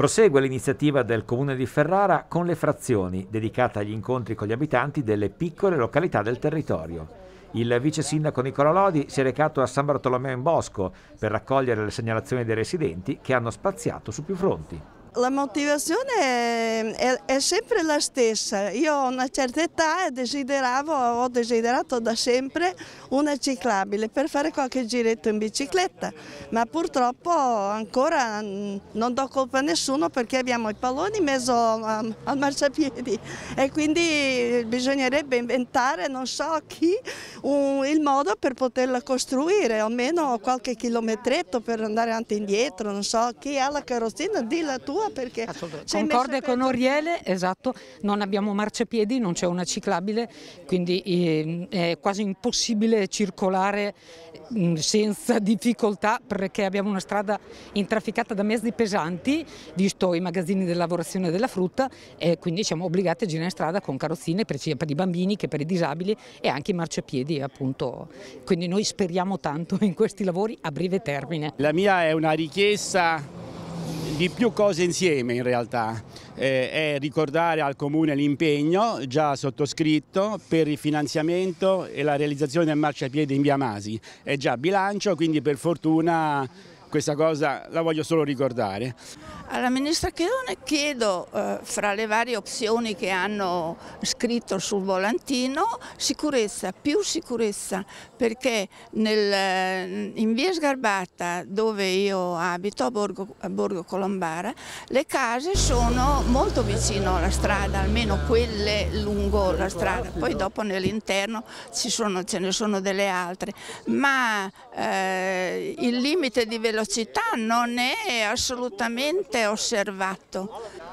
Prosegue l'iniziativa del Comune di Ferrara con le frazioni, dedicata agli incontri con gli abitanti delle piccole località del territorio. Il vice sindaco Nicola Lodi si è recato a San Bartolomeo in Bosco per raccogliere le segnalazioni dei residenti che hanno spaziato su più fronti. La motivazione è, è, è, sempre la stessa, io ho una certa età e desideravo, ho desiderato da sempre una ciclabile per fare qualche giretto in bicicletta, ma purtroppo ancora non do colpa a nessuno perché abbiamo i palloni messo al marciapiedi e quindi bisognerebbe inventare, non so chi, un, il modo per poterla costruire, almeno qualche chilometretto per andare avanti e indietro, non so chi ha la carrozzina, di la tua perché... Concorde con Oriele, esatto, non abbiamo marciapiedi, non c'è una ciclabile, quindi eh, è quasi impossibile circolare mm, senza difficoltà perché abbiamo una strada intrafficata da mezzi pesanti, visto i magazzini di lavorazione della frutta e quindi siamo obbligati a girare in strada con carrozzine per, per i bambini che per i disabili e anche i marciapiedi appunto. Quindi noi speriamo tanto in questi lavori a breve termine. La mia è una richiesta di più cose insieme in realtà. Eh, è ricordare al Comune l'impegno già sottoscritto per il finanziamento e la realizzazione del marciapiede in via Masi. È già bilancio, quindi per fortuna questa cosa la voglio solo ricordare. Alla Ministra Chione chiedo, eh, fra le varie opzioni che hanno scritto sul volantino, sicurezza, più sicurezza, perché nel, eh, in via Sgarbata, dove io abito, a Borgo, a Borgo Colombara, le case sono molto vicino alla strada, almeno quelle lungo la strada, poi dopo nell'interno ce ne sono delle altre, ma eh, il limite di velocità velocità non è assolutamente osservato.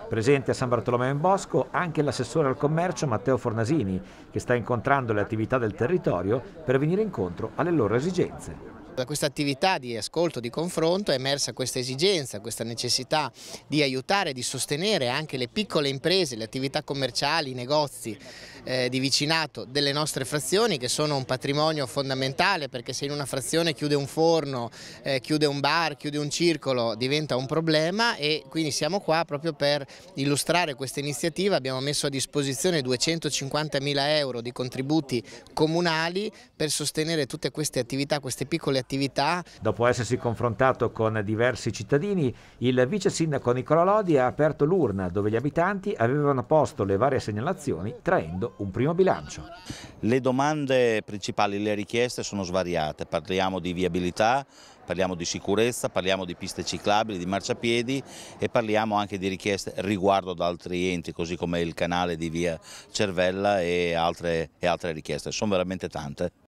Presente a San Bartolomeo in Bosco anche l'assessore al commercio Matteo Fornasini che sta incontrando le attività del territorio per venire incontro alle loro esigenze. Da questa attività di ascolto, di confronto è emersa questa esigenza, questa necessità di aiutare, di sostenere anche le piccole imprese, le attività commerciali, i negozi eh, di vicinato delle nostre frazioni che sono un patrimonio fondamentale perché se in una frazione chiude un forno, eh, chiude un bar, chiude un circolo diventa un problema e quindi siamo qua proprio per illustrare questa iniziativa, abbiamo messo a disposizione 250 mila euro di contributi comunali per sostenere tutte queste attività, queste piccole attività attività. Dopo essersi confrontato con diversi cittadini, il vice sindaco Nicola Lodi ha aperto l'urna dove gli abitanti avevano posto le varie segnalazioni traendo un primo bilancio. Le domande principali, le richieste sono svariate, parliamo di viabilità, parliamo di sicurezza, parliamo di piste ciclabili, di marciapiedi e parliamo anche di richieste riguardo ad altri enti, così come il canale di via Cervella e altre, e altre richieste. Sono veramente tante.